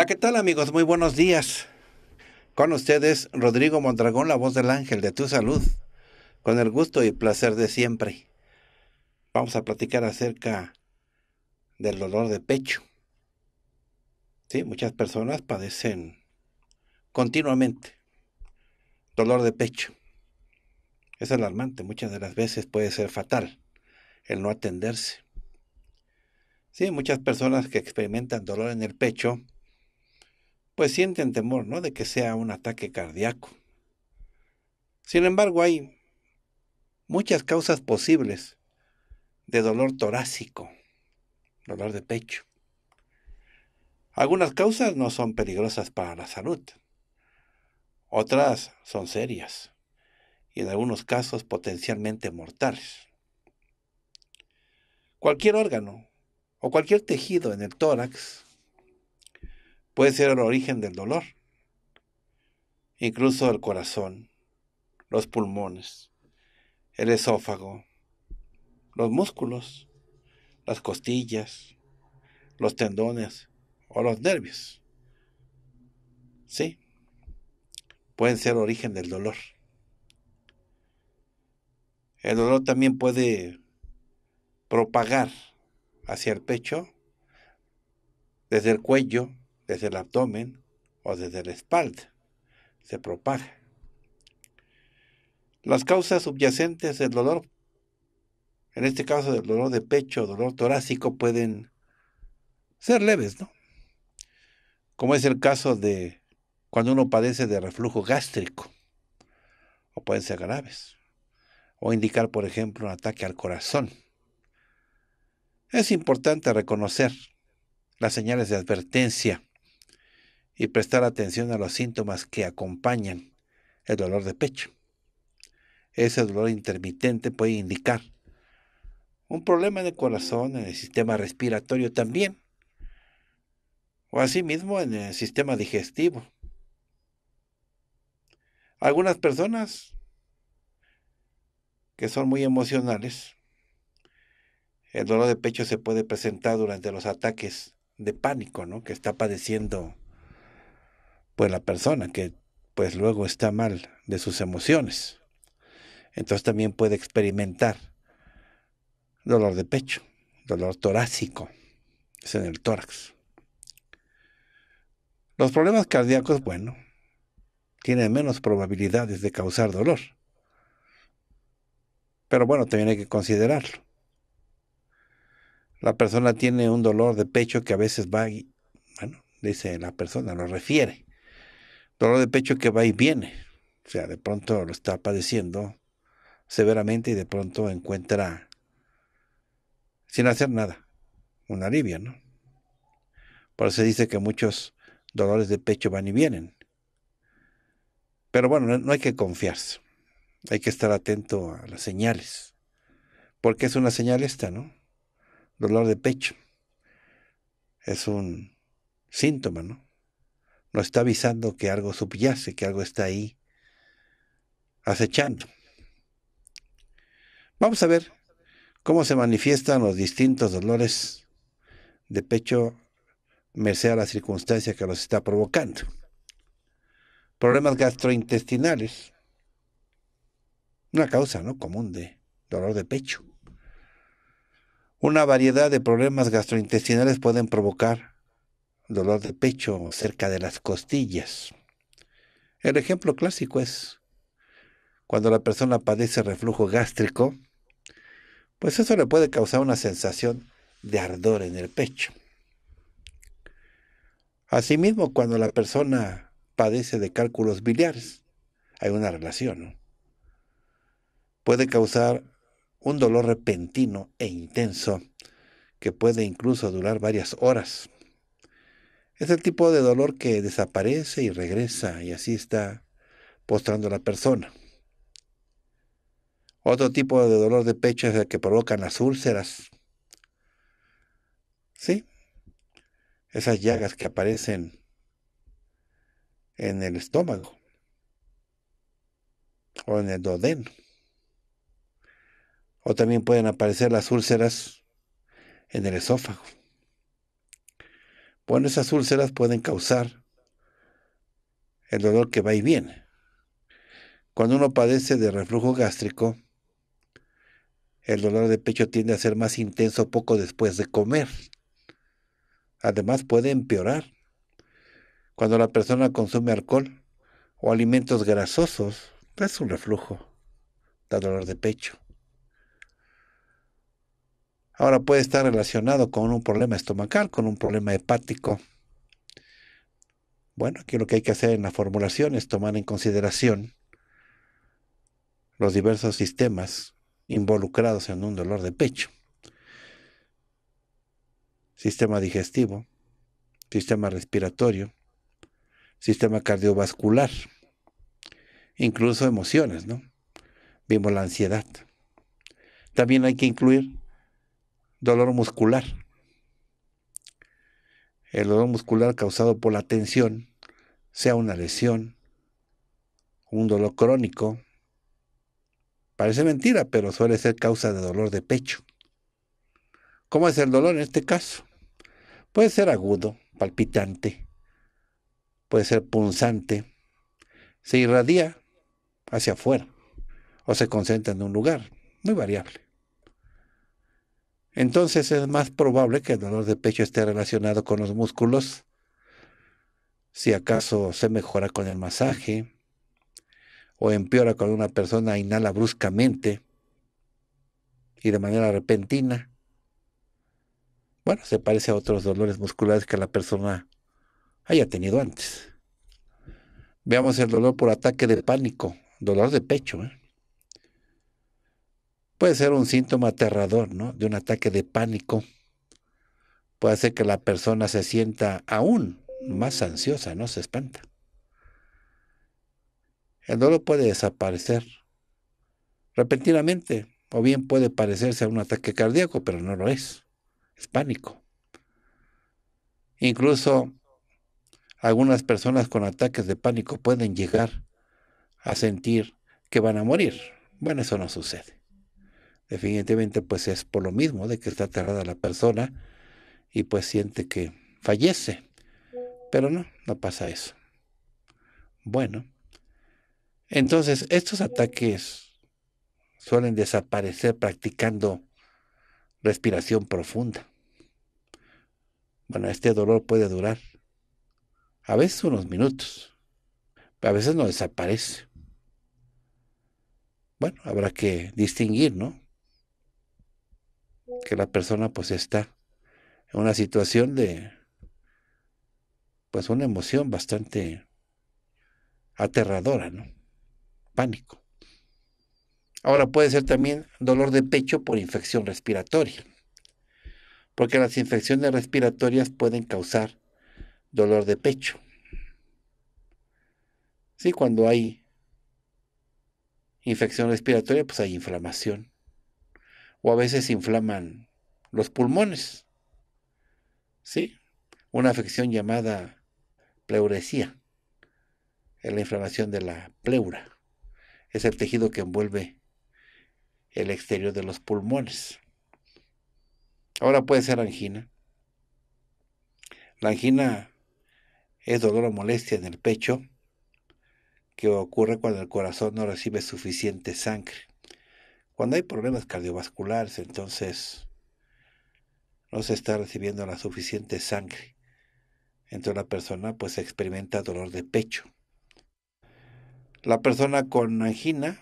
Hola, ¿qué tal amigos? Muy buenos días. Con ustedes, Rodrigo Mondragón, la voz del ángel de tu salud, con el gusto y placer de siempre. Vamos a platicar acerca del dolor de pecho. Sí, muchas personas padecen continuamente dolor de pecho. Es alarmante, muchas de las veces puede ser fatal el no atenderse. Sí, muchas personas que experimentan dolor en el pecho pues sienten temor, ¿no? De que sea un ataque cardíaco. Sin embargo, hay muchas causas posibles de dolor torácico, dolor de pecho. Algunas causas no son peligrosas para la salud, otras son serias y en algunos casos potencialmente mortales. Cualquier órgano o cualquier tejido en el tórax puede ser el origen del dolor, incluso el corazón, los pulmones, el esófago, los músculos, las costillas, los tendones o los nervios. Sí, pueden ser origen del dolor. El dolor también puede propagar hacia el pecho, desde el cuello, desde el abdomen o desde la espalda. Se propaga. Las causas subyacentes del dolor, en este caso del dolor de pecho, dolor torácico, pueden ser leves, ¿no? Como es el caso de cuando uno padece de reflujo gástrico, o pueden ser graves, o indicar, por ejemplo, un ataque al corazón. Es importante reconocer las señales de advertencia y prestar atención a los síntomas que acompañan el dolor de pecho. Ese dolor intermitente puede indicar un problema de corazón, en el sistema respiratorio también, o asimismo en el sistema digestivo. Algunas personas que son muy emocionales, el dolor de pecho se puede presentar durante los ataques de pánico que está padeciendo pues la persona que pues luego está mal de sus emociones. Entonces también puede experimentar dolor de pecho, dolor torácico, es en el tórax. Los problemas cardíacos, bueno, tienen menos probabilidades de causar dolor. Pero bueno, también hay que considerarlo. La persona tiene un dolor de pecho que a veces va, y, bueno, dice la persona, lo refiere dolor de pecho que va y viene. O sea, de pronto lo está padeciendo severamente y de pronto encuentra, sin hacer nada, una alivio, ¿no? Por eso se dice que muchos dolores de pecho van y vienen. Pero bueno, no hay que confiarse. Hay que estar atento a las señales. Porque es una señal esta, ¿no? Dolor de pecho. Es un síntoma, ¿no? nos está avisando que algo subyace, que algo está ahí acechando. Vamos a ver cómo se manifiestan los distintos dolores de pecho merced a la circunstancia que los está provocando. Problemas gastrointestinales. Una causa ¿no? común de dolor de pecho. Una variedad de problemas gastrointestinales pueden provocar dolor de pecho cerca de las costillas. El ejemplo clásico es cuando la persona padece reflujo gástrico, pues eso le puede causar una sensación de ardor en el pecho. Asimismo, cuando la persona padece de cálculos biliares, hay una relación. Puede causar un dolor repentino e intenso que puede incluso durar varias horas. Es el tipo de dolor que desaparece y regresa y así está postrando la persona. Otro tipo de dolor de pecho es el que provocan las úlceras. ¿Sí? Esas llagas que aparecen en el estómago o en el duodeno. O también pueden aparecer las úlceras en el esófago. Bueno, esas úlceras pueden causar el dolor que va y viene. Cuando uno padece de reflujo gástrico, el dolor de pecho tiende a ser más intenso poco después de comer. Además puede empeorar. Cuando la persona consume alcohol o alimentos grasosos, es un reflujo, da dolor de pecho. Ahora puede estar relacionado con un problema estomacal, con un problema hepático. Bueno, aquí lo que hay que hacer en la formulación es tomar en consideración los diversos sistemas involucrados en un dolor de pecho. Sistema digestivo, sistema respiratorio, sistema cardiovascular, incluso emociones, ¿no? Vimos la ansiedad. También hay que incluir dolor muscular. El dolor muscular causado por la tensión, sea una lesión, un dolor crónico. Parece mentira, pero suele ser causa de dolor de pecho. ¿Cómo es el dolor en este caso? Puede ser agudo, palpitante, puede ser punzante, se irradia hacia afuera o se concentra en un lugar, muy variable entonces es más probable que el dolor de pecho esté relacionado con los músculos, si acaso se mejora con el masaje o empeora cuando una persona inhala bruscamente y de manera repentina. Bueno, se parece a otros dolores musculares que la persona haya tenido antes. Veamos el dolor por ataque de pánico, dolor de pecho. ¿eh? puede ser un síntoma aterrador, ¿no? De un ataque de pánico. Puede hacer que la persona se sienta aún más ansiosa, ¿no? Se espanta. El dolor puede desaparecer repentinamente, o bien puede parecerse a un ataque cardíaco, pero no lo es. Es pánico. Incluso algunas personas con ataques de pánico pueden llegar a sentir que van a morir. Bueno, eso no sucede definitivamente pues es por lo mismo de que está aterrada la persona y pues siente que fallece. Pero no, no pasa eso. Bueno, entonces estos ataques suelen desaparecer practicando respiración profunda. Bueno, este dolor puede durar a veces unos minutos, a veces no desaparece. Bueno, habrá que distinguir, ¿no? que la persona pues está en una situación de pues una emoción bastante aterradora, ¿no? Pánico. Ahora puede ser también dolor de pecho por infección respiratoria, porque las infecciones respiratorias pueden causar dolor de pecho. Sí, cuando hay infección respiratoria, pues hay inflamación o a veces inflaman los pulmones. ¿Sí? Una afección llamada pleuresía, es la inflamación de la pleura. Es el tejido que envuelve el exterior de los pulmones. Ahora puede ser angina. La angina es dolor o molestia en el pecho que ocurre cuando el corazón no recibe suficiente sangre cuando hay problemas cardiovasculares, entonces no se está recibiendo la suficiente sangre. Entonces la persona pues experimenta dolor de pecho. La persona con angina,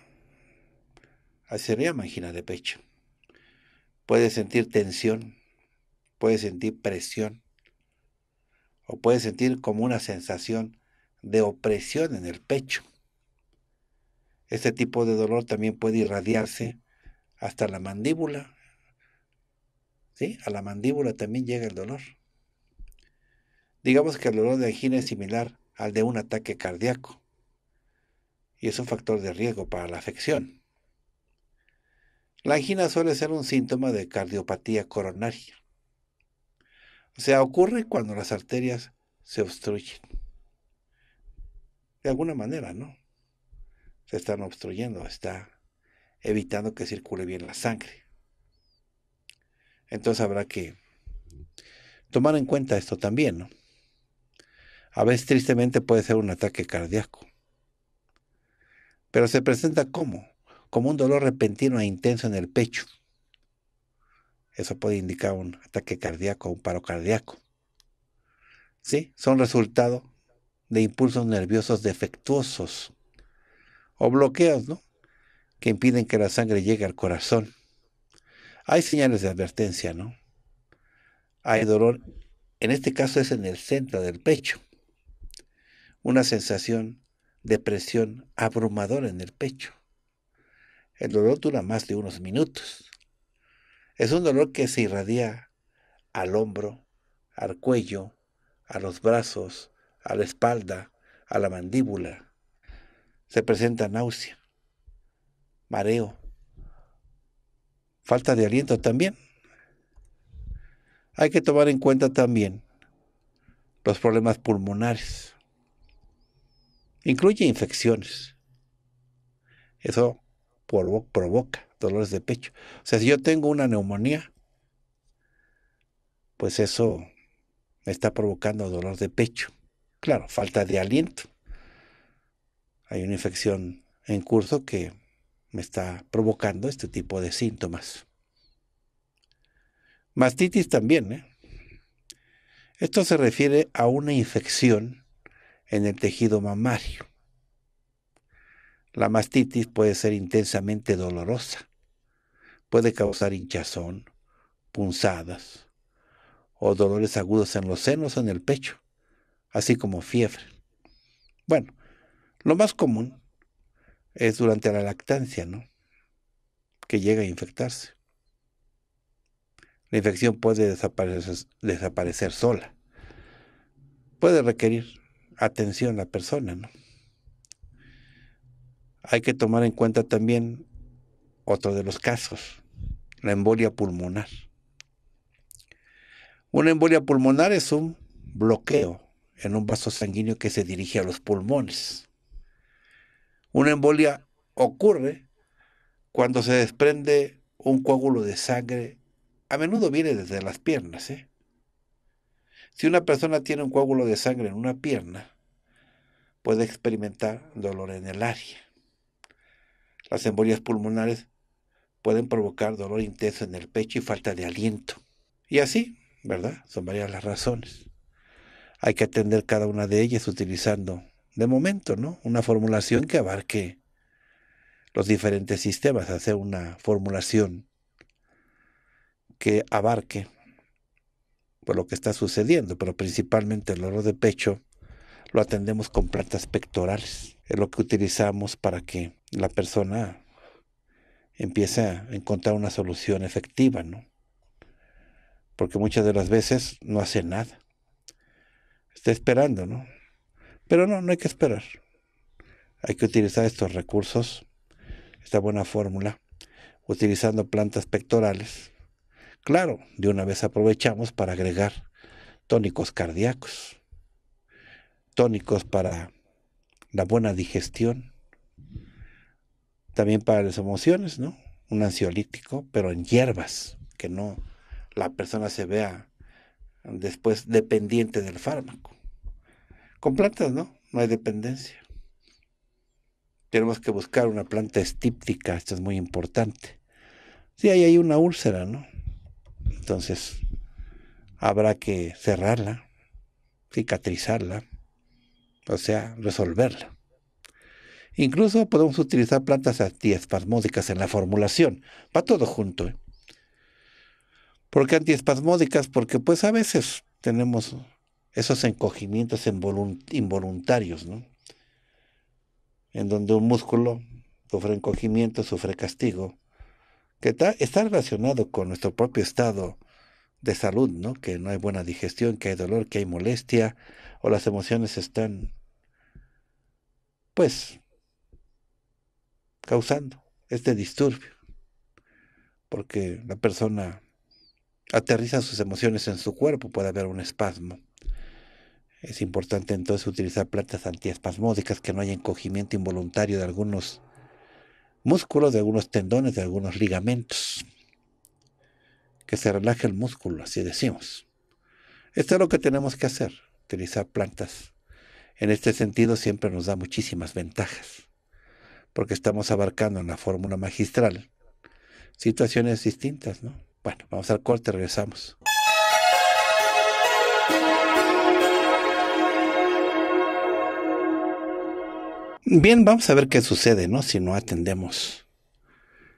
así se llama angina de pecho, puede sentir tensión, puede sentir presión o puede sentir como una sensación de opresión en el pecho. Este tipo de dolor también puede irradiarse hasta la mandíbula. ¿Sí? A la mandíbula también llega el dolor. Digamos que el dolor de angina es similar al de un ataque cardíaco y es un factor de riesgo para la afección. La angina suele ser un síntoma de cardiopatía coronaria. O sea, ocurre cuando las arterias se obstruyen. De alguna manera, ¿no? Se están obstruyendo, está evitando que circule bien la sangre. Entonces habrá que tomar en cuenta esto también, ¿no? A veces tristemente puede ser un ataque cardíaco. Pero se presenta como, como un dolor repentino e intenso en el pecho. Eso puede indicar un ataque cardíaco o un paro cardíaco. ¿Sí? Son resultado de impulsos nerviosos defectuosos o bloqueos, ¿no? que impiden que la sangre llegue al corazón. Hay señales de advertencia, ¿no? Hay dolor, en este caso es en el centro del pecho. Una sensación de presión abrumadora en el pecho. El dolor dura más de unos minutos. Es un dolor que se irradia al hombro, al cuello, a los brazos, a la espalda, a la mandíbula. Se presenta náusea, mareo, falta de aliento también. Hay que tomar en cuenta también los problemas pulmonares. Incluye infecciones. Eso provoca dolores de pecho. O sea, si yo tengo una neumonía, pues eso me está provocando dolor de pecho. Claro, falta de aliento. Hay una infección en curso que me está provocando este tipo de síntomas. Mastitis también. ¿eh? Esto se refiere a una infección en el tejido mamario. La mastitis puede ser intensamente dolorosa. Puede causar hinchazón, punzadas o dolores agudos en los senos o en el pecho, así como fiebre. Bueno, lo más común es durante la lactancia, ¿no? Que llega a infectarse. La infección puede desaparecer, sola. Puede requerir atención a la persona, ¿no? Hay que tomar en cuenta también otro de los casos, la embolia pulmonar. Una embolia pulmonar es un bloqueo en un vaso sanguíneo que se dirige a los pulmones. Una embolia ocurre cuando se desprende un coágulo de sangre. A menudo viene desde las piernas. ¿eh? Si una persona tiene un coágulo de sangre en una pierna, puede experimentar dolor en el área. Las embolias pulmonares pueden provocar dolor intenso en el pecho y falta de aliento. Y así, ¿verdad? Son varias las razones. Hay que atender cada una de ellas utilizando de momento, ¿no? Una formulación que abarque los diferentes sistemas, hacer una formulación que abarque por pues, lo que está sucediendo, pero principalmente el dolor de pecho lo atendemos con plantas pectorales. Es lo que utilizamos para que la persona empiece a encontrar una solución efectiva, ¿no? Porque muchas de las veces no hace nada. Está esperando, ¿no? Pero no, no hay que esperar. Hay que utilizar estos recursos, esta buena fórmula, utilizando plantas pectorales. Claro, de una vez aprovechamos para agregar tónicos cardíacos, tónicos para la buena digestión, también para las emociones, ¿no? Un ansiolítico, pero en hierbas, que no la persona se vea después dependiente del fármaco. Con plantas, ¿no? No hay dependencia. Tenemos que buscar una planta estíptica, esto es muy importante. si ahí hay una úlcera, ¿no? Entonces, habrá que cerrarla, cicatrizarla, o sea, resolverla. Incluso podemos utilizar plantas antiespasmódicas en la formulación. Va todo junto. Porque ¿eh? ¿Por qué antiespasmódicas? Porque pues a veces tenemos esos encogimientos involuntarios, ¿no? En donde un músculo sufre encogimiento, sufre castigo, que está, relacionado con nuestro propio estado de salud, ¿no? Que no hay buena digestión, que hay dolor, que hay molestia, o las emociones están, pues, causando este disturbio, porque la persona aterriza sus emociones en su cuerpo, puede haber un espasmo es importante entonces utilizar plantas antiespasmódicas que no haya encogimiento involuntario de algunos músculos, de algunos tendones, de algunos ligamentos. Que se relaje el músculo, así decimos. Esto es lo que tenemos que hacer, utilizar plantas. En este sentido siempre nos da muchísimas ventajas, porque estamos abarcando en la fórmula magistral situaciones distintas, ¿no? Bueno, vamos al corte, regresamos. Bien, vamos a ver qué sucede, ¿no? Si no atendemos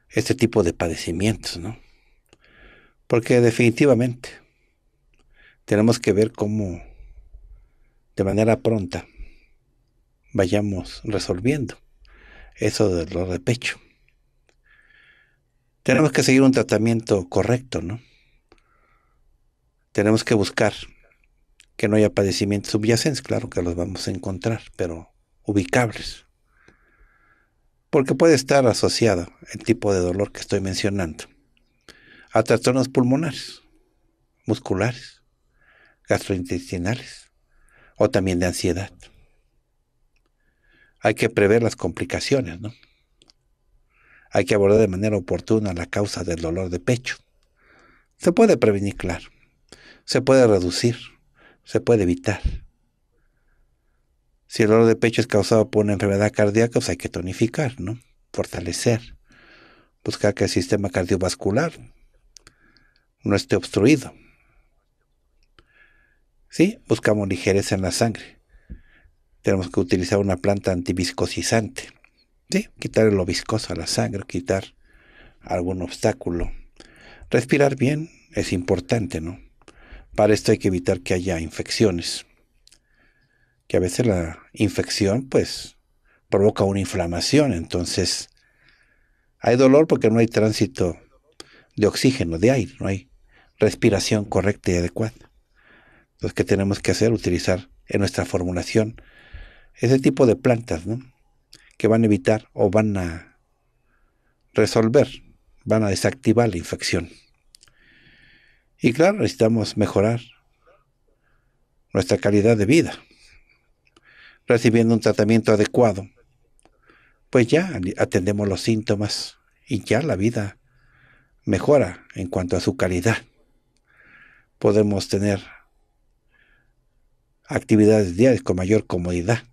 este tipo de padecimientos, ¿no? Porque definitivamente tenemos que ver cómo de manera pronta vayamos resolviendo eso del dolor de pecho. Tenemos que seguir un tratamiento correcto, ¿no? Tenemos que buscar que no haya padecimientos subyacentes, claro que los vamos a encontrar, pero ubicables. Porque puede estar asociado el tipo de dolor que estoy mencionando a trastornos pulmonares, musculares, gastrointestinales o también de ansiedad. Hay que prever las complicaciones, ¿no? Hay que abordar de manera oportuna la causa del dolor de pecho. Se puede prevenir, claro. Se puede reducir. Se puede evitar si el dolor de pecho es causado por una enfermedad cardíaca, pues hay que tonificar, ¿no? Fortalecer. Buscar que el sistema cardiovascular no esté obstruido. ¿Sí? Buscamos ligereza en la sangre. Tenemos que utilizar una planta antiviscosizante. ¿Sí? Quitar lo viscoso a la sangre, quitar algún obstáculo. Respirar bien es importante, ¿no? Para esto hay que evitar que haya infecciones que a veces la infección pues provoca una inflamación. Entonces hay dolor porque no hay tránsito de oxígeno, de aire, no hay respiración correcta y adecuada. Entonces, ¿qué tenemos que hacer? Utilizar en nuestra formulación ese tipo de plantas, ¿no? Que van a evitar o van a resolver, van a desactivar la infección. Y claro, necesitamos mejorar nuestra calidad de vida recibiendo un tratamiento adecuado, pues ya atendemos los síntomas y ya la vida mejora en cuanto a su calidad. Podemos tener actividades diarias con mayor comodidad.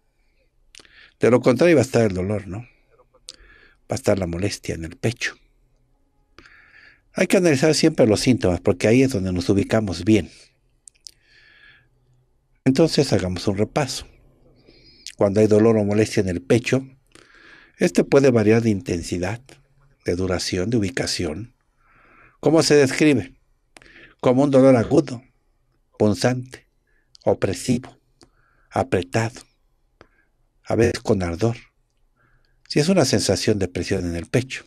De lo contrario va a estar el dolor, ¿no? Va a estar la molestia en el pecho. Hay que analizar siempre los síntomas porque ahí es donde nos ubicamos bien. Entonces hagamos un repaso cuando hay dolor o molestia en el pecho. Este puede variar de intensidad, de duración, de ubicación. ¿Cómo se describe? Como un dolor agudo, punzante, opresivo, apretado, a veces con ardor. Si es una sensación de presión en el pecho.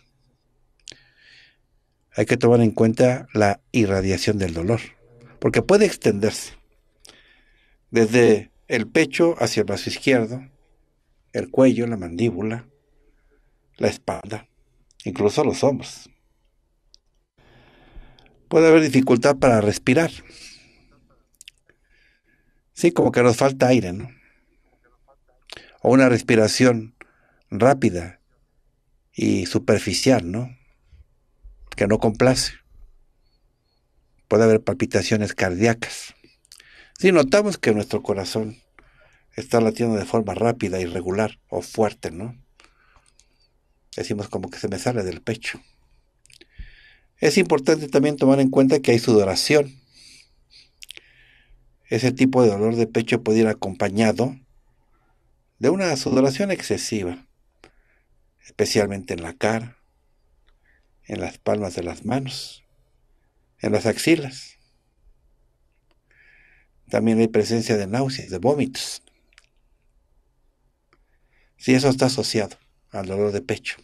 Hay que tomar en cuenta la irradiación del dolor, porque puede extenderse desde el pecho hacia el brazo izquierdo, el cuello, la mandíbula, la espalda, incluso los hombros. Puede haber dificultad para respirar. Sí, como que nos falta aire, ¿no? O una respiración rápida y superficial, ¿no? Que no complace. Puede haber palpitaciones cardíacas. Si notamos que nuestro corazón está latiendo de forma rápida, irregular o fuerte, ¿no? Decimos como que se me sale del pecho. Es importante también tomar en cuenta que hay sudoración. Ese tipo de dolor de pecho puede ir acompañado de una sudoración excesiva, especialmente en la cara, en las palmas de las manos, en las axilas. También hay presencia de náuseas, de vómitos. Si eso está asociado al dolor de pecho.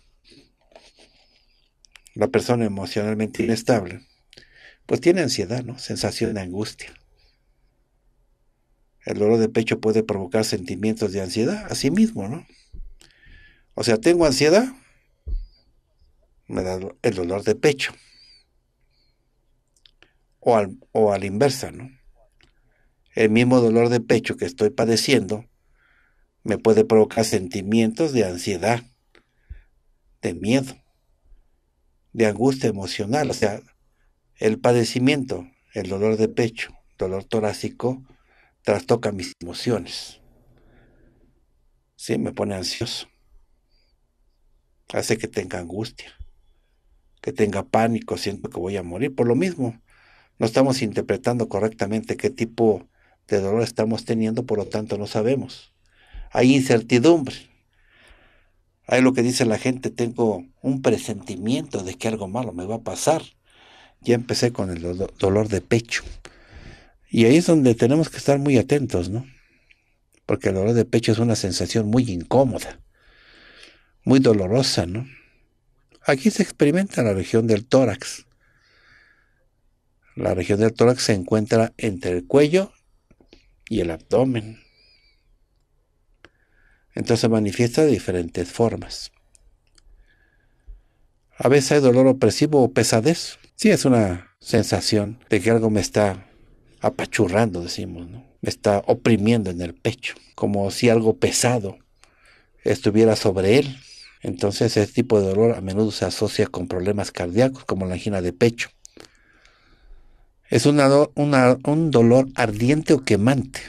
La persona emocionalmente inestable, pues tiene ansiedad, ¿no? Sensación de angustia. El dolor de pecho puede provocar sentimientos de ansiedad a sí mismo, ¿no? O sea, tengo ansiedad, me da el dolor de pecho. O al, o a la inversa, ¿no? el mismo dolor de pecho que estoy padeciendo me puede provocar sentimientos de ansiedad, de miedo, de angustia emocional. O sea, el padecimiento, el dolor de pecho, dolor torácico, trastoca mis emociones. Sí, me pone ansioso. Hace que tenga angustia, que tenga pánico, siento que voy a morir. Por lo mismo, no estamos interpretando correctamente qué tipo de dolor estamos teniendo, por lo tanto no sabemos. Hay incertidumbre. Hay lo que dice la gente, tengo un presentimiento de que algo malo me va a pasar. Ya empecé con el dolor de pecho. Y ahí es donde tenemos que estar muy atentos, ¿no? Porque el dolor de pecho es una sensación muy incómoda, muy dolorosa, ¿no? Aquí se experimenta la región del tórax. La región del tórax se encuentra entre el cuello y el abdomen. Entonces se manifiesta de diferentes formas. A veces hay dolor opresivo o pesadez. Sí, es una sensación de que algo me está apachurrando, decimos, ¿no? Me está oprimiendo en el pecho, como si algo pesado estuviera sobre él. Entonces, ese tipo de dolor a menudo se asocia con problemas cardíacos, como la angina de pecho, es una un dolor ardiente o quemante.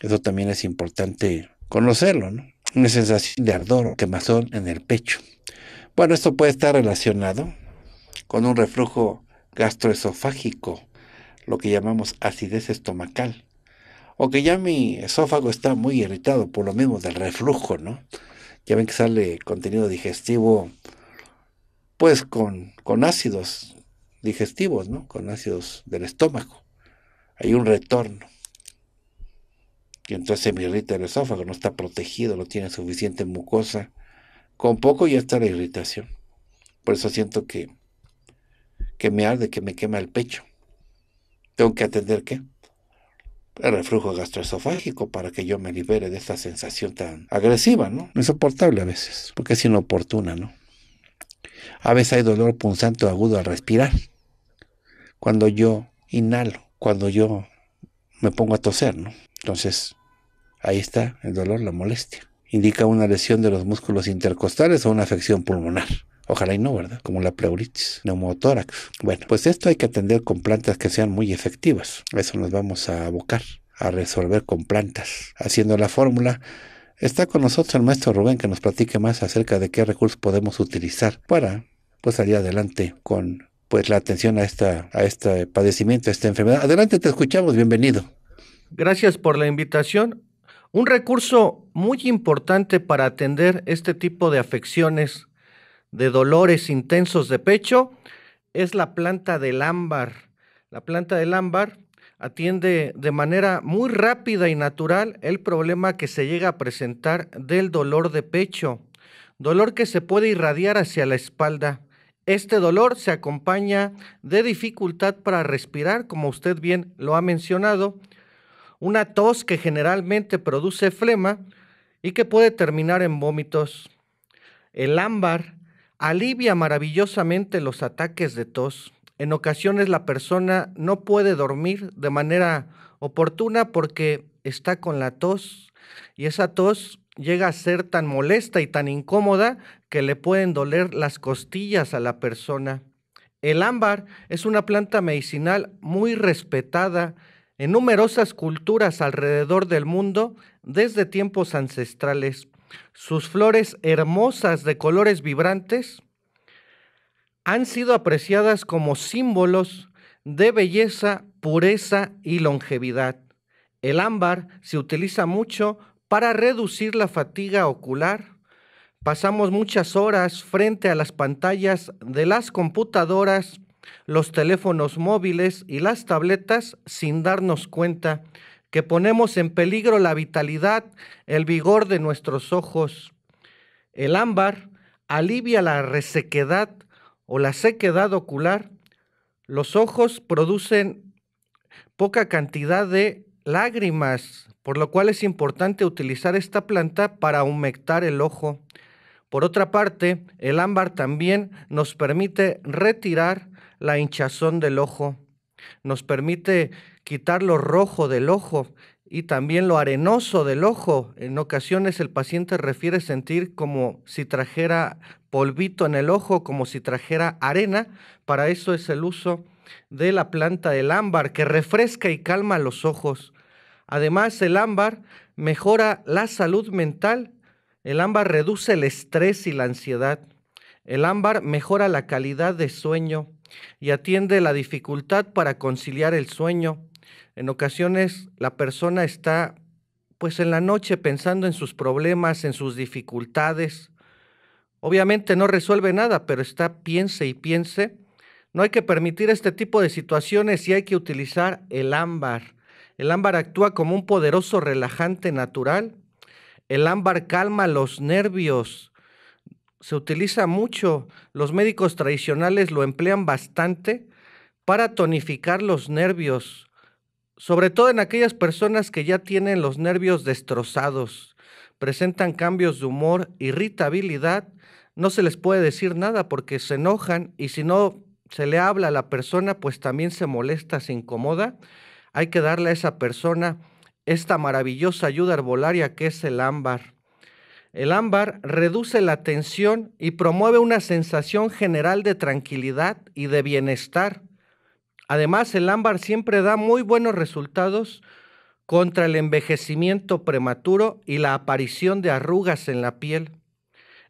Eso también es importante conocerlo, ¿no? Una sensación de ardor o quemazón en el pecho. Bueno, esto puede estar relacionado con un reflujo gastroesofágico, lo que llamamos acidez estomacal, o que ya mi esófago está muy irritado por lo mismo del reflujo, ¿no? Ya ven que sale contenido digestivo, pues con, con ácidos, digestivos, ¿no? Con ácidos del estómago. Hay un retorno. Y entonces se me irrita el esófago, no está protegido, no tiene suficiente mucosa. Con poco ya está la irritación. Por eso siento que, que me arde, que me quema el pecho. Tengo que atender qué? El reflujo gastroesofágico para que yo me libere de esta sensación tan agresiva, ¿no? Insoportable a veces, porque es inoportuna, ¿no? A veces hay dolor punzante agudo al respirar cuando yo inhalo, cuando yo me pongo a toser, ¿no? Entonces, ahí está el dolor, la molestia. Indica una lesión de los músculos intercostales o una afección pulmonar. Ojalá y no, ¿verdad? Como la pleuritis, neumotórax. Bueno, pues esto hay que atender con plantas que sean muy efectivas. eso nos vamos a abocar, a resolver con plantas. Haciendo la fórmula, está con nosotros el maestro Rubén que nos platique más acerca de qué recursos podemos utilizar para pues salir adelante con pues la atención a esta a este padecimiento, a esta enfermedad. Adelante, te escuchamos, bienvenido. Gracias por la invitación. Un recurso muy importante para atender este tipo de afecciones de dolores intensos de pecho es la planta del ámbar. La planta del ámbar atiende de manera muy rápida y natural el problema que se llega a presentar del dolor de pecho, dolor que se puede irradiar hacia la espalda. Este dolor se acompaña de dificultad para respirar, como usted bien lo ha mencionado, una tos que generalmente produce flema y que puede terminar en vómitos. El ámbar alivia maravillosamente los ataques de tos. En ocasiones la persona no puede dormir de manera oportuna porque está con la tos y esa tos llega a ser tan molesta y tan incómoda que le pueden doler las costillas a la persona. El ámbar es una planta medicinal muy respetada en numerosas culturas alrededor del mundo desde tiempos ancestrales. Sus flores hermosas de colores vibrantes han sido apreciadas como símbolos de belleza, pureza y longevidad. El ámbar se utiliza mucho para reducir la fatiga ocular, Pasamos muchas horas frente a las pantallas de las computadoras, los teléfonos móviles y las tabletas sin darnos cuenta que ponemos en peligro la vitalidad, el vigor de nuestros ojos. El ámbar alivia la resequedad o la sequedad ocular. Los ojos producen poca cantidad de lágrimas, por lo cual es importante utilizar esta planta para humectar el ojo. Por otra parte, el ámbar también nos permite retirar la hinchazón del ojo, nos permite quitar lo rojo del ojo y también lo arenoso del ojo. En ocasiones el paciente refiere sentir como si trajera polvito en el ojo, como si trajera arena. Para eso es el uso de la planta del ámbar, que refresca y calma los ojos. Además, el ámbar mejora la salud mental el ámbar reduce el estrés y la ansiedad. El ámbar mejora la calidad de sueño y atiende la dificultad para conciliar el sueño. En ocasiones la persona está pues en la noche pensando en sus problemas, en sus dificultades. Obviamente no resuelve nada, pero está piense y piense. No hay que permitir este tipo de situaciones y hay que utilizar el ámbar. El ámbar actúa como un poderoso relajante natural el ámbar calma los nervios. Se utiliza mucho. Los médicos tradicionales lo emplean bastante para tonificar los nervios, sobre todo en aquellas personas que ya tienen los nervios destrozados, presentan cambios de humor, irritabilidad, no se les puede decir nada porque se enojan y si no se le habla a la persona, pues también se molesta, se incomoda. Hay que darle a esa persona esta maravillosa ayuda arbolaria que es el ámbar. El ámbar reduce la tensión y promueve una sensación general de tranquilidad y de bienestar. Además, el ámbar siempre da muy buenos resultados contra el envejecimiento prematuro y la aparición de arrugas en la piel.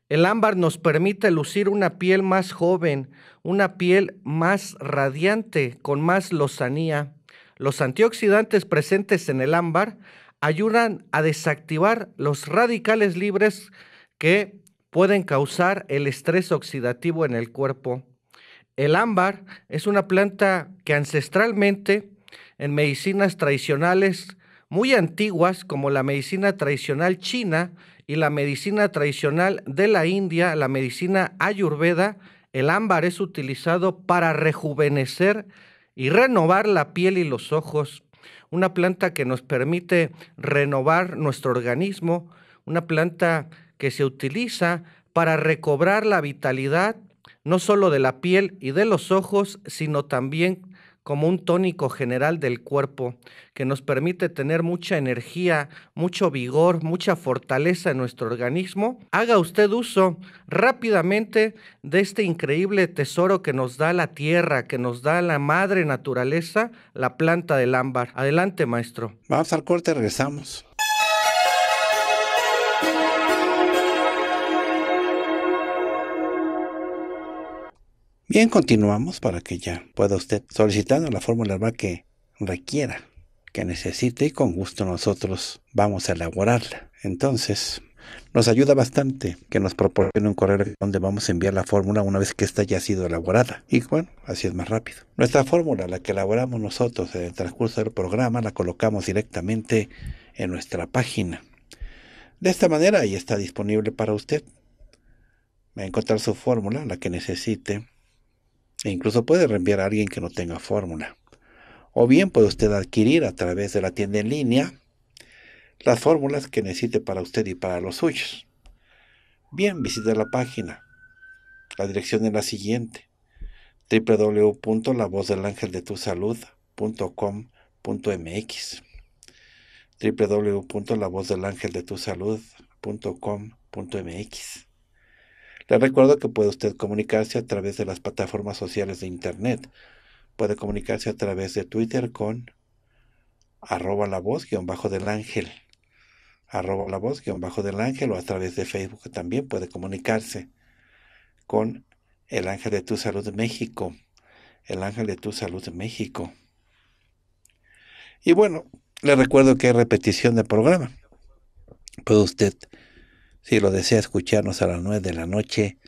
El ámbar nos permite lucir una piel más joven, una piel más radiante, con más lozanía. Los antioxidantes presentes en el ámbar ayudan a desactivar los radicales libres que pueden causar el estrés oxidativo en el cuerpo. El ámbar es una planta que ancestralmente en medicinas tradicionales muy antiguas como la medicina tradicional china y la medicina tradicional de la India, la medicina ayurveda, el ámbar es utilizado para rejuvenecer y renovar la piel y los ojos, una planta que nos permite renovar nuestro organismo, una planta que se utiliza para recobrar la vitalidad no solo de la piel y de los ojos, sino también como un tónico general del cuerpo que nos permite tener mucha energía, mucho vigor, mucha fortaleza en nuestro organismo, haga usted uso rápidamente de este increíble tesoro que nos da la tierra, que nos da la madre naturaleza, la planta del ámbar. Adelante, maestro. Vamos al corte, regresamos. Bien, continuamos para que ya pueda usted solicitando la fórmula que requiera, que necesite y con gusto nosotros vamos a elaborarla. Entonces, nos ayuda bastante que nos proporcione un correo donde vamos a enviar la fórmula una vez que ésta ya ha sido elaborada. Y bueno, así es más rápido. Nuestra fórmula, la que elaboramos nosotros en el transcurso del programa, la colocamos directamente en nuestra página. De esta manera, ahí está disponible para usted. Va a encontrar su fórmula, la que necesite, incluso puede reenviar a alguien que no tenga fórmula. O bien puede usted adquirir a través de la tienda en línea las fórmulas que necesite para usted y para los suyos. Bien, visite la página. La dirección es la siguiente: www.lavozdelangeldetusalud.com.mx www.lavozdelangeldetusalud.com.mx le recuerdo que puede usted comunicarse a través de las plataformas sociales de Internet. Puede comunicarse a través de Twitter con arroba la voz guión bajo del ángel. Arroba la voz guión bajo del ángel o a través de Facebook también puede comunicarse con el ángel de tu salud México. El ángel de tu salud México. Y bueno, le recuerdo que hay repetición del programa. Puede usted si lo desea escucharnos a las 9 de la noche,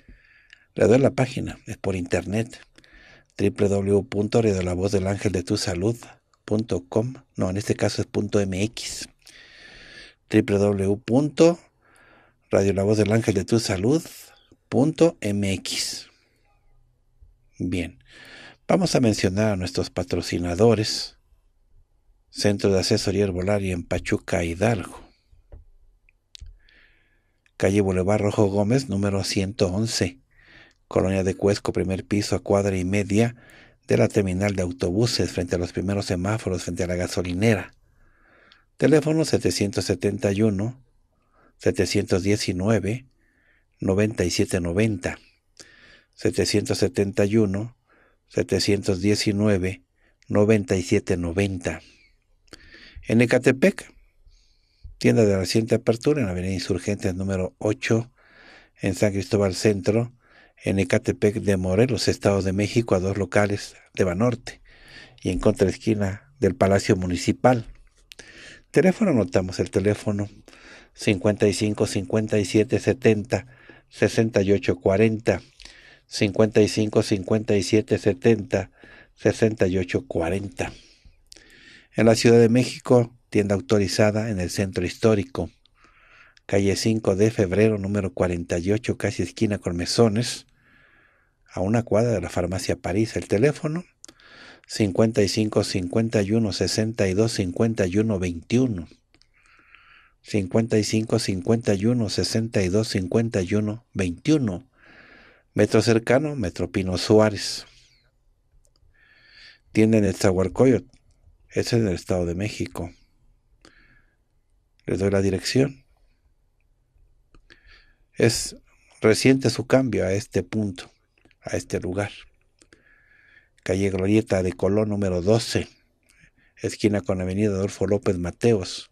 le doy la página, es por internet, www.radiolavozdelangeldetusalud.com. no, en este caso es .mx, www.radiolavozdelangeldetusalud.mx. Bien, vamos a mencionar a nuestros patrocinadores, Centro de Asesoría Herbolaria en Pachuca, Hidalgo calle Boulevard Rojo Gómez, número 111, Colonia de Cuesco, primer piso a cuadra y media de la terminal de autobuses frente a los primeros semáforos frente a la gasolinera. Teléfono 771 719 9790 771 719 9790 En Ecatepec tienda de reciente apertura en la Avenida Insurgente número 8 en San Cristóbal Centro, en Ecatepec de Morelos, Estado de México, a dos locales de Banorte y en contra esquina del Palacio Municipal. Teléfono, anotamos el teléfono 55 57 70 68 40 55 57 70 68 40. En la Ciudad de México, tienda autorizada en el centro histórico, calle 5 de febrero, número 48, casi esquina con mesones, a una cuadra de la farmacia París. El teléfono 55 51 62 51 21. 55 51 62 51 21. Metro cercano, Metro Pino Suárez. Tienda el el Ese es el Estado de México. Les doy la dirección. Es reciente su cambio a este punto, a este lugar. Calle Glorieta de Colón número 12, esquina con Avenida Adolfo López Mateos,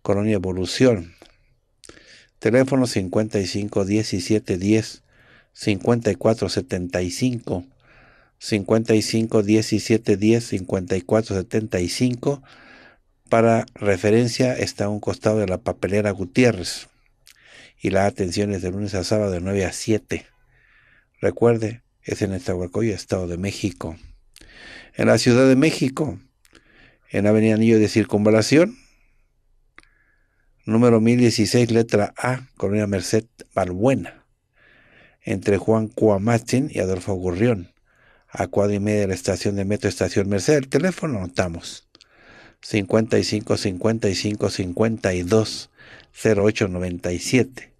Colonia Evolución. Teléfono 55 17 10 54 75 55 17 10 54 75 para referencia, está a un costado de la papelera Gutiérrez y la atención es de lunes a sábado de 9 a 7. Recuerde, es en Estado de México. En la Ciudad de México, en Avenida Anillo de Circunvalación, número 1016, letra A, Colonia Merced, Balbuena, entre Juan Cuamatin y Adolfo Gurrión, a cuadra y media de la estación de metro Estación Merced. El teléfono notamos. 55 55 52 08 97.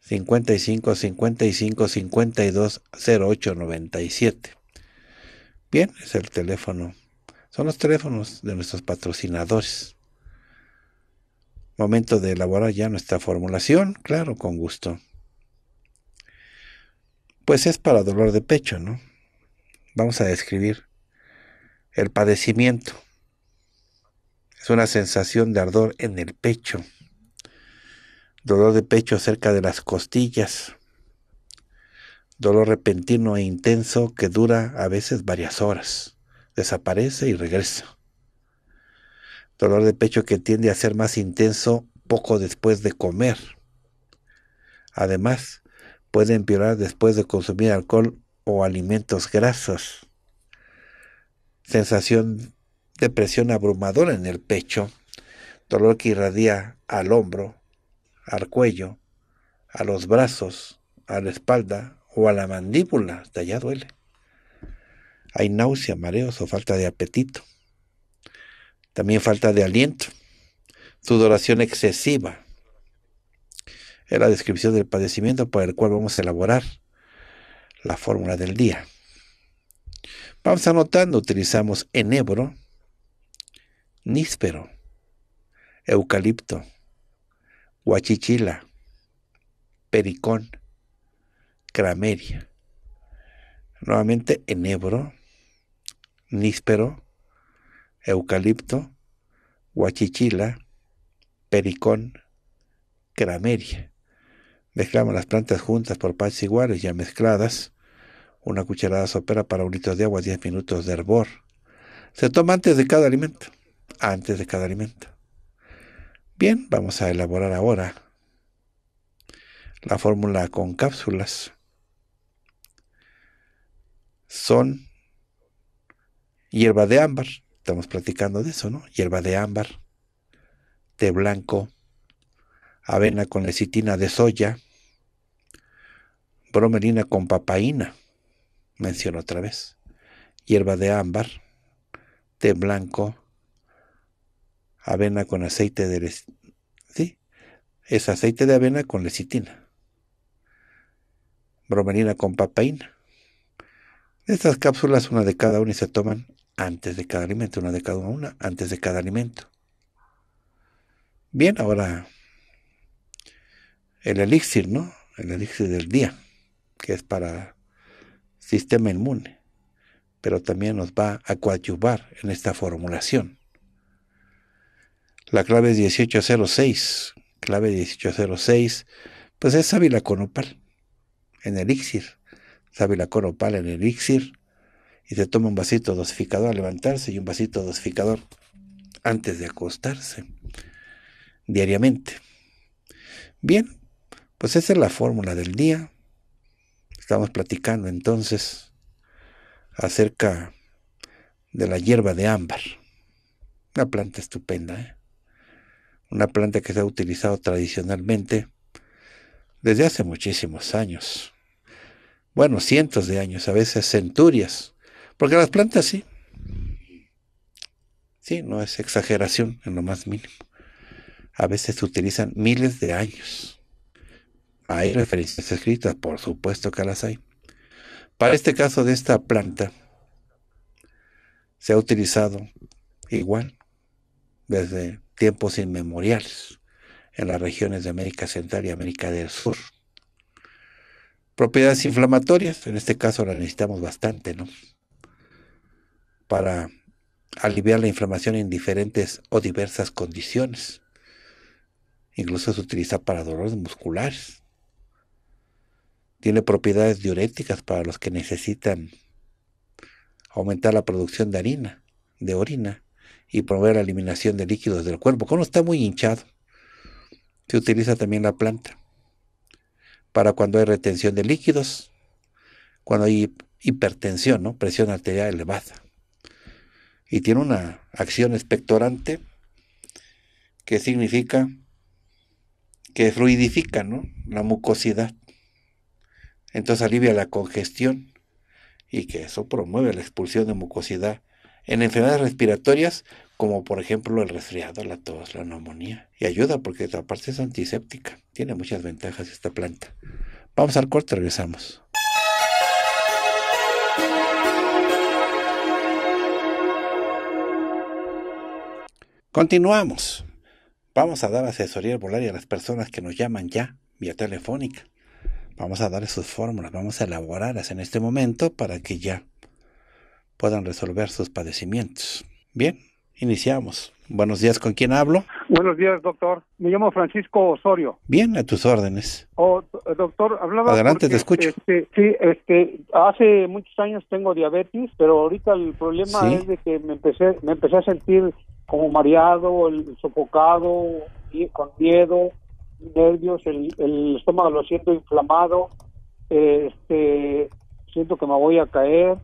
55 55 52 08 97. Bien, es el teléfono. Son los teléfonos de nuestros patrocinadores. Momento de elaborar ya nuestra formulación, claro, con gusto. Pues es para dolor de pecho, ¿no? Vamos a describir el padecimiento es una sensación de ardor en el pecho, dolor de pecho cerca de las costillas, dolor repentino e intenso que dura a veces varias horas, desaparece y regresa. Dolor de pecho que tiende a ser más intenso poco después de comer. Además, puede empeorar después de consumir alcohol o alimentos grasos. Sensación depresión abrumadora en el pecho, dolor que irradia al hombro, al cuello, a los brazos, a la espalda o a la mandíbula, hasta allá duele. Hay náusea, mareos o falta de apetito. También falta de aliento, sudoración excesiva. Es la descripción del padecimiento para el cual vamos a elaborar la fórmula del día. Vamos anotando, utilizamos enebro, níspero, eucalipto, huachichila, pericón, crameria. Nuevamente enebro, níspero, eucalipto, huachichila, pericón, crameria. Mezclamos las plantas juntas por partes iguales, ya mezcladas. Una cucharada sopera para un litro de agua, 10 minutos de hervor. Se toma antes de cada alimento antes de cada alimento. Bien, vamos a elaborar ahora la fórmula con cápsulas. Son hierba de ámbar, estamos platicando de eso, ¿no? Hierba de ámbar, té blanco, avena con lecitina de soya, bromelina con papaína, menciono otra vez, hierba de ámbar, té blanco, avena con aceite de lecitina. ¿Sí? Es aceite de avena con lecitina. Bromelina con papaína. Estas cápsulas, una de cada una, y se toman antes de cada alimento, una de cada una, antes de cada alimento. Bien, ahora el elixir, ¿no? El elixir del día, que es para sistema inmune, pero también nos va a coadyuvar en esta formulación. La clave es 1806. Clave 1806, pues es sábila conopal en elixir. Sábila conopal en elixir. Y se toma un vasito dosificador al levantarse y un vasito dosificador antes de acostarse diariamente. Bien, pues esa es la fórmula del día. Estamos platicando entonces acerca de la hierba de ámbar. Una planta estupenda, ¿eh? una planta que se ha utilizado tradicionalmente desde hace muchísimos años. Bueno, cientos de años, a veces centurias, porque las plantas sí. Sí, no es exageración en lo más mínimo. A veces se utilizan miles de años. Hay referencias escritas, por supuesto que las hay. Para este caso de esta planta, se ha utilizado igual desde tiempos inmemoriales en las regiones de América Central y América del Sur. Propiedades inflamatorias, en este caso las necesitamos bastante, ¿no? Para aliviar la inflamación en diferentes o diversas condiciones. Incluso se utiliza para dolores musculares. Tiene propiedades diuréticas para los que necesitan aumentar la producción de harina, de orina, y promover la eliminación de líquidos del cuerpo. Cuando está muy hinchado, se utiliza también la planta para cuando hay retención de líquidos, cuando hay hipertensión, ¿no? presión arterial elevada. Y tiene una acción expectorante que significa que fluidifica la mucosidad. Entonces alivia la congestión y que eso promueve la expulsión de mucosidad en enfermedades respiratorias como por ejemplo el resfriado, la tos, la neumonía. Y ayuda porque otra parte es antiséptica. Tiene muchas ventajas esta planta. Vamos al corte, regresamos. Continuamos. Vamos a dar asesoría y a las personas que nos llaman ya vía telefónica. Vamos a darles sus fórmulas, vamos a elaborarlas en este momento para que ya puedan resolver sus padecimientos. Bien, iniciamos. Buenos días, ¿con quién hablo? Buenos días, doctor. Me llamo Francisco Osorio. Bien, a tus órdenes. Oh, eh, doctor, hablaba. Adelante, te escucho. Este, sí, este, hace muchos años tengo diabetes, pero ahorita el problema es de que me empecé, me empecé a sentir como mareado, el sofocado, con miedo, nervios, el, estómago lo siento inflamado, eh, este, siento que me voy a caer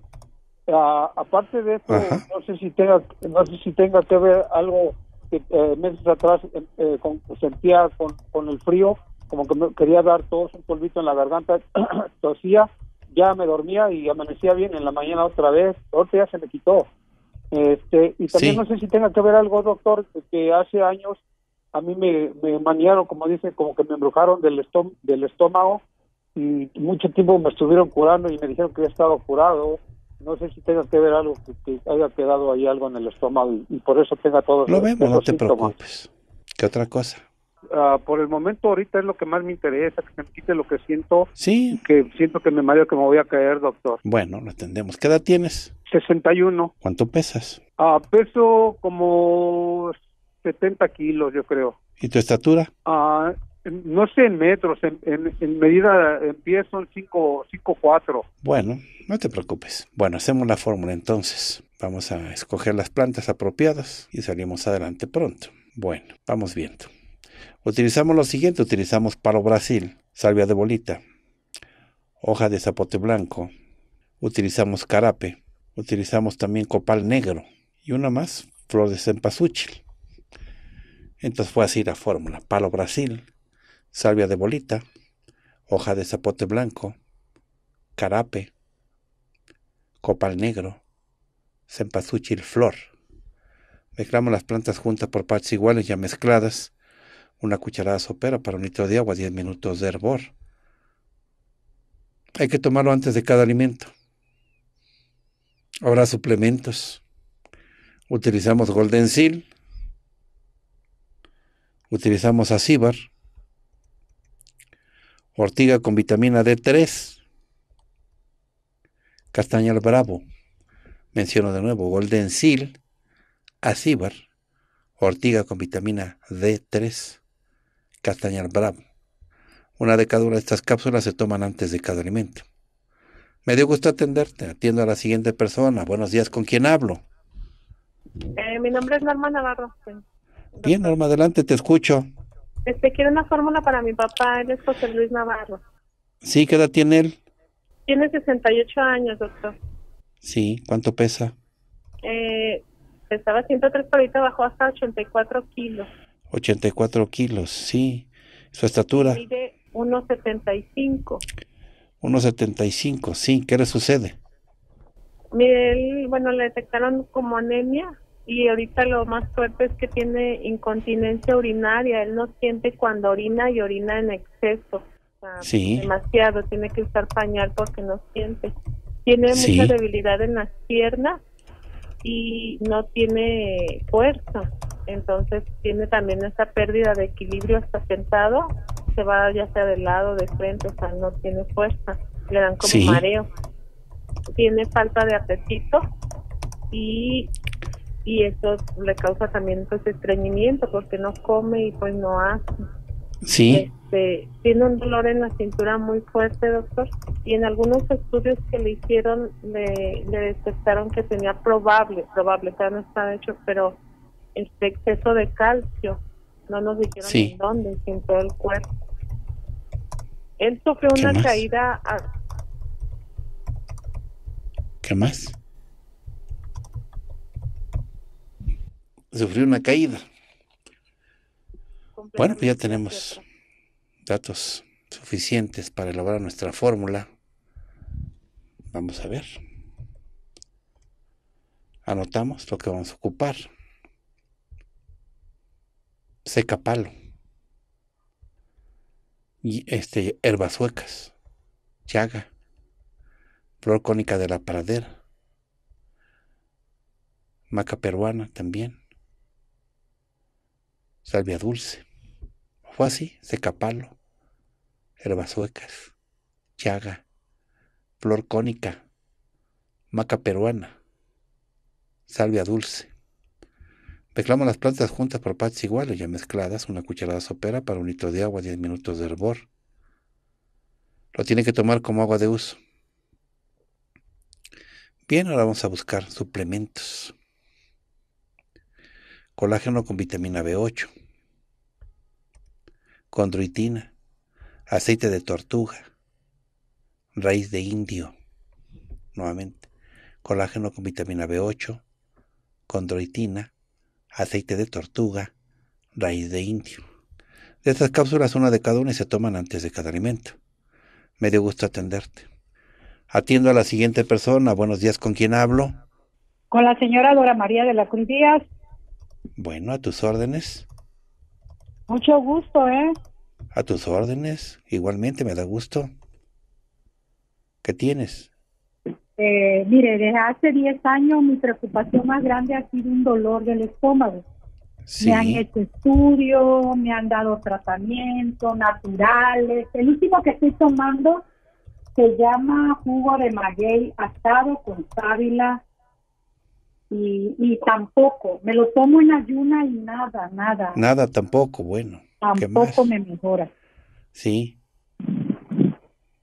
Ah, aparte de esto, no sé si tenga, no sé si tenga que ver algo que eh, meses atrás eh, eh, sentía con, el frío, como que me quería dar todo un polvito en la garganta, tosía, ya me dormía y amanecía bien en la mañana otra vez, ahorita ya se me quitó. Este, y también no sé si tenga que ver algo, doctor, que hace años a mí me, maniaron, como dicen, como que me embrujaron del, del estómago y mucho tiempo me estuvieron curando y me dijeron que había estado curado no sé si tengas que ver algo que haya quedado ahí algo en el estómago y, por eso tenga todo Lo vemos, no te preocupes. ¿Qué otra cosa? Ah, por el momento ahorita es lo que más me interesa, que me quite lo que siento. Sí. Que siento que me mareo, que me voy a caer, doctor. Bueno, lo entendemos. ¿Qué edad tienes? 61. ¿Cuánto pesas? Ah, peso como 70 kilos, yo creo. ¿Y tu estatura? ah no sé en metros, en, en, medida en pies son 5 bueno, no te preocupes. Bueno, hacemos la fórmula entonces. Vamos a escoger las plantas apropiadas y salimos adelante pronto. Bueno, vamos viendo. Utilizamos lo siguiente, utilizamos palo brasil, salvia de bolita, hoja de zapote blanco, utilizamos carape, utilizamos también copal negro y una más, flor de cempasúchil. Entonces fue así la fórmula, palo brasil, salvia de bolita, hoja de zapote blanco, carape, copal negro, cempasúchil flor. Mezclamos las plantas juntas por partes iguales ya mezcladas, una cucharada sopera para un litro de agua, 10 minutos de hervor. Hay que tomarlo antes de cada alimento. Ahora suplementos. Utilizamos Golden Seal. Utilizamos acíbar ortiga con vitamina D3, castañal bravo, menciono de nuevo, golden seal, acíbar, ortiga con vitamina D3, castañal bravo. Una de cada una de estas cápsulas se toman antes de cada alimento. Me dio gusto atenderte. Atiendo a la siguiente persona. Buenos días, ¿con quién hablo? Eh, mi nombre es Norma Navarro. Bien, Norma, adelante, te escucho. Este, quiero una fórmula para mi papá, él es José Luis Navarro. Sí, ¿qué edad tiene él? Tiene 68 años, doctor. Sí, ¿cuánto pesa? Eh, pesaba 103, pero ahorita bajó hasta 84 kilos. 84 kilos, sí. ¿Su estatura? Mide 1,75. 1,75, sí. ¿Qué le sucede? Mire, él, bueno, le detectaron como anemia y ahorita lo más fuerte es que tiene incontinencia urinaria, él no siente cuando orina y orina en exceso, demasiado, tiene que usar pañal porque no siente. Tiene mucha debilidad en las piernas y no tiene fuerza, entonces tiene también esa pérdida de equilibrio hasta sentado, se va ya sea de lado, de frente, o sea, no tiene fuerza, le dan como mareo. Tiene falta de apetito y y eso le causa también pues, estreñimiento porque no come y pues no hace. Sí. Este, tiene un dolor en la cintura muy fuerte, doctor, y en algunos estudios que le hicieron le, le detectaron que tenía probable, probable, ya no está hecho, pero este exceso de calcio, no nos dijeron en dónde, en todo el cuerpo. Él sufrió una caída a, ¿Qué más? sufrió una caída. Bueno, pues ya tenemos datos suficientes para elaborar nuestra fórmula. Vamos a ver. Anotamos lo que vamos a ocupar. Seca palo. Y este, herbas suecas. Llaga. Flor cónica de la pradera. Maca peruana también salvia dulce, fue así, secapalo, huecas, chaga, flor cónica, maca peruana, salvia dulce. Mezclamos las plantas juntas por partes iguales, ya mezcladas, una cucharada sopera para un litro de agua, 10 minutos de hervor. Lo tiene que tomar como agua de uso. Bien, ahora vamos a buscar suplementos. Colágeno con vitamina B8 condroitina, aceite de tortuga, raíz de indio, nuevamente, colágeno con vitamina B8, condroitina, aceite de tortuga, raíz de indio. De estas cápsulas, una de cada una y se toman antes de cada alimento. Me dio gusto atenderte. Atiendo a la siguiente persona. Buenos días, ¿con quién hablo? Con la señora Dora María de la Cruz Díaz. Bueno, a tus órdenes. Mucho gusto, ¿eh? A tus órdenes, igualmente me da gusto. ¿Qué tienes? Eh, mire, desde hace 10 años mi preocupación más grande ha sido un dolor del estómago. Sí. Me han hecho estudios, me han dado tratamientos naturales. El último que estoy tomando se llama jugo de maguey asado con sábila y, y tampoco, me lo tomo en ayuna y nada, nada. Nada tampoco, bueno. Tampoco me mejora. Sí.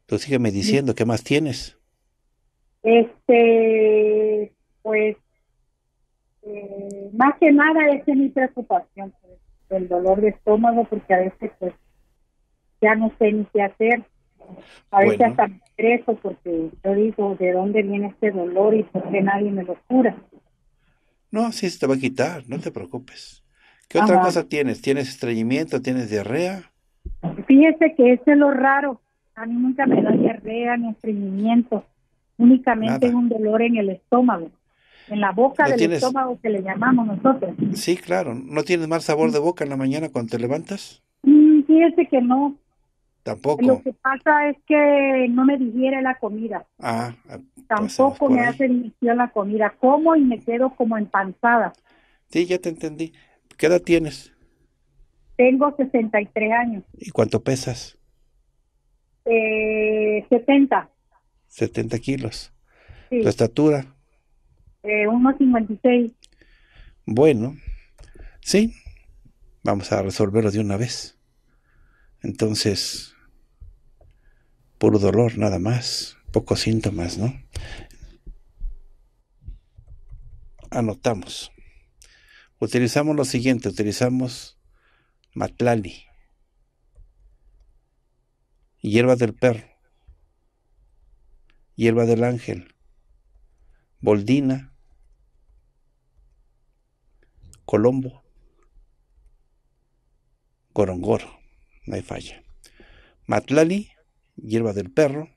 Tú sígueme diciendo, ¿qué más tienes? Este, pues, eh, más que nada es mi preocupación, el dolor de estómago, porque a veces pues ya no sé ni qué hacer. A veces hasta me porque yo digo, ¿de dónde viene este dolor y por qué nadie me lo cura? No, sí se te va a quitar, no te preocupes. ¿Qué otra cosa tienes? ¿Tienes estreñimiento? ¿Tienes diarrea? Fíjese que ese es lo raro. A mí nunca me da diarrea ni estreñimiento. Únicamente es un dolor en el estómago. En la boca del estómago que le llamamos nosotros. Sí, claro. ¿No tienes mal sabor de boca en la mañana cuando te levantas? Mm, fíjese que no. Tampoco. Lo que pasa es que no me digiere la comida. Ah, ah pues, Tampoco me hace digestión la comida. Como y me quedo como empanzada. Sí, ya te entendí. ¿Qué edad tienes? Tengo 63 años. ¿Y cuánto pesas? Eh, 70. 70 kilos. ¿Tu estatura? Eh, 1,56. Bueno, sí, vamos a resolverlo de una vez. Entonces, puro dolor nada más, pocos síntomas, ¿no? Anotamos. Utilizamos lo siguiente, utilizamos matlali, hierba del perro, hierba del ángel, boldina, colombo, gorongoro, no hay falla. Matlali, hierba del perro,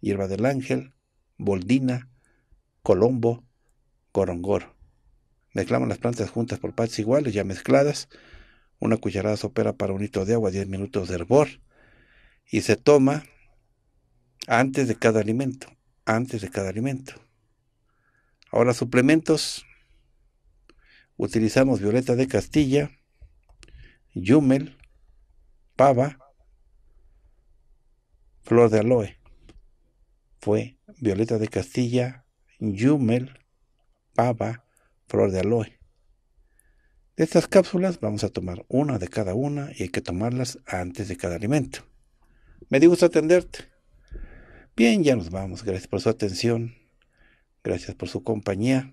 hierba del ángel, boldina, colombo, corongor Mezclamos las plantas juntas por partes iguales, ya mezcladas. Una cucharada sopera para un litro de agua, 10 minutos de hervor. Y se toma antes de cada alimento. Antes de cada alimento. Ahora, suplementos. Utilizamos violeta de Castilla, yumel, pava, Flor de Aloe. Fue Violeta de Castilla, Yumel, Pava, Flor de Aloe. De estas cápsulas vamos a tomar una de cada una y hay que tomarlas antes de cada alimento. Me dio gusto atenderte. Bien, ya nos vamos. Gracias por su atención. Gracias por su compañía.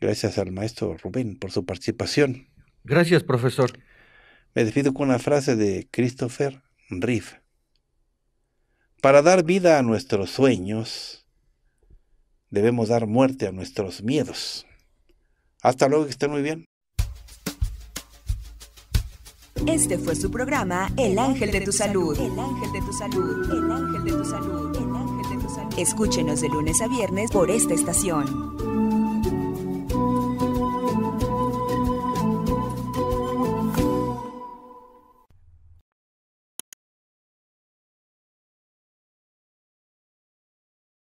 Gracias al maestro Rubén por su participación. Gracias, profesor. Me despido con una frase de Christopher Riff. Para dar vida a nuestros sueños, debemos dar muerte a nuestros miedos. Hasta luego, que estén muy bien. Este fue su programa El Ángel de tu Salud. El Ángel de tu Salud. El Ángel de Salud. Escúchenos de lunes a viernes por esta estación.